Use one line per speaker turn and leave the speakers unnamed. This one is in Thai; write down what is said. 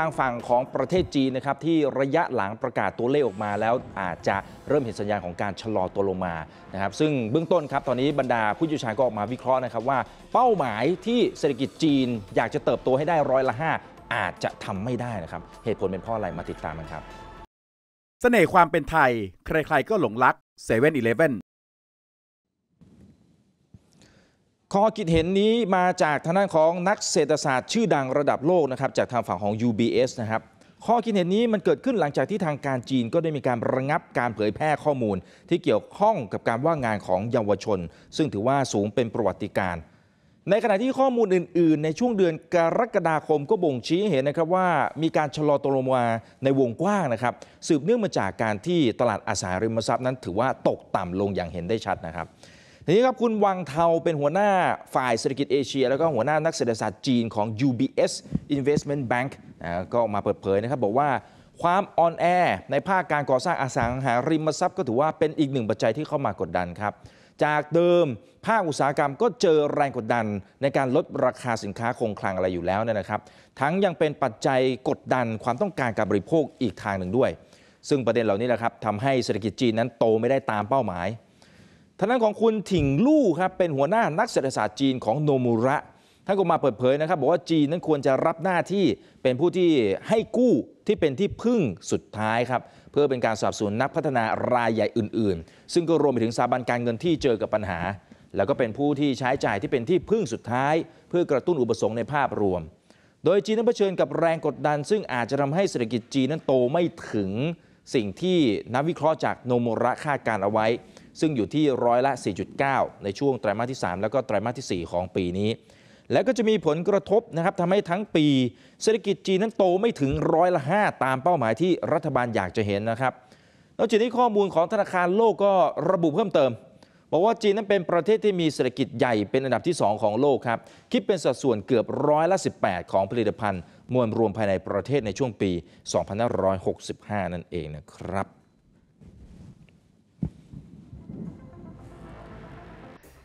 ทางฝั่งของประเทศจีนนะครับที่ระยะหลังประกาศตัวเลขออกมาแล้วอาจจะเริ่มเห็นสัญญาณของการชะลอตัวลงมานะครับซึ่งเบื้องต้นครับตอนนี้บรรดาผู้เชี่ยวชาญก็ออกมาวิเคราะห์นะครับว่า เป้าหมายที่เศรษฐกิจจีนอยากจะเติบโตให้ได้ร้อยละ 5 อาจจะทำไม่ได้นะครับเหตุผลเป็นเพราะอะไร มาติดตามกันครับเสน่ห์ความเป็นไทย ใครๆก็หลงรักเซเว่นอีเลฟเว่นข้อคิดเห็นนี้มาจากทางด้านของ นักเศรษฐศาสตร์ ชื่อดังระดับโลกนะครับจากทางฝั่งของ UBS นะครับข้อคิดเห็นนี้มันเกิดขึ้นหลังจากที่ทางการจีนก็ได้มีการระงับการเผยแพร่ข้อมูล ที่เกี่ยวข้องกับการว่างงานของเยาวชน ซึ่งถือว่าสูงเป็นประวัติการในขณะที่ข้อมูลอื่นๆ ในช่วงเดือนกรกฎาคมก็บ่งชี้เห็นนะครับว่า มีการชะลอตัวลงมาในวงกว้างนะครับ สืบเนื่องมาจากการที่ตลาดอสังหาริมทรัพย์ นั้นถือว่าตกต่ำลงอย่างเห็นได้ชัดนะครับทีนี้ครับ คุณวังเทาเป็นหัวหน้าฝ่ายเศรษฐกิจเอเชีย แล้วก็หัวหน้านักเศรษฐศาสตร์จีนของ UBS Investment Bank ก็มาเปิดเผยนะครับ บอกว่าความออนแอร์ในภาคการก่อสร้างอสังหาริมทรัพย์ ก็ถือว่าเป็นอีกหนึ่งปัจจัยที่เข้ามากดดันครับ จากเดิมภาคอุตสาหกรรมก็เจอแรงกดดันในการลดราคาสินค้าคงคลังอะไรอยู่แล้วนะครับทั้งยังเป็นปัจจัยกดดันความต้องการการบริโภคอีกทางหนึ่งด้วย ซึ่งประเด็นเหล่านี้แหละครับทำให้เศรษฐกิจจีนนั้นโตไม่ได้ตามเป้าหมายทางด้านของคุณถิ่งลู่ครับเป็นหัวหน้านักเศรษฐศาสตร์จีนของโนมูระท่านก็มาเปิดเผยนะครับ บอกว่าจีนนั้นควรจะรับหน้าที่เป็นผู้ที่ให้กู้ที่เป็นที่พึ่งสุดท้ายครับเพื่อเป็นการสอบสวนนักพัฒนารายใหญ่อื่น ๆ ซึ่งก็รวมไปถึงสถาบันการเงินที่เจอกับปัญหา แล้วก็เป็นผู้ที่ใช้จ่ายที่เป็นที่พึ่งสุดท้าย เพื่อกระตุ้นอุปสงค์ในภาพรวม โดยจีนนั้นเผชิญกับแรงกดดัน ซึ่งอาจจะทำให้เศรษฐกิจจีนนั้นโตไม่ถึงสิ่งที่นักวิเคราะห์จากโนมูระคาดการเอาไว้ซึ่งอยู่ที่ร้อยละ 4.9 ในช่วงไตรมาสที่ 3 แล้วก็ไตรมาสที่ 4 ของปีนี้ และก็จะมีผลกระทบนะครับทำให้ทั้งปีเศรษฐกิจจีนนั้นโตไม่ถึงร้อยละ 5 ตามเป้าหมายที่รัฐบาลอยากจะเห็นนะครับนอกจากนี้ข้อมูลของธนาคารโลกก็ระบุเพิ่มเติม บอกว่าจีนนั้นเป็นประเทศที่มีเศรษฐกิจใหญ่เป็นอันดับที่ 2 ของโลกครับคิดเป็นสัดส่วนเกือบร้อยละ 18 ของผลิตภัณฑ์มวลรวมภายในประเทศในช่วงปี2565 นั่นเองนะครับ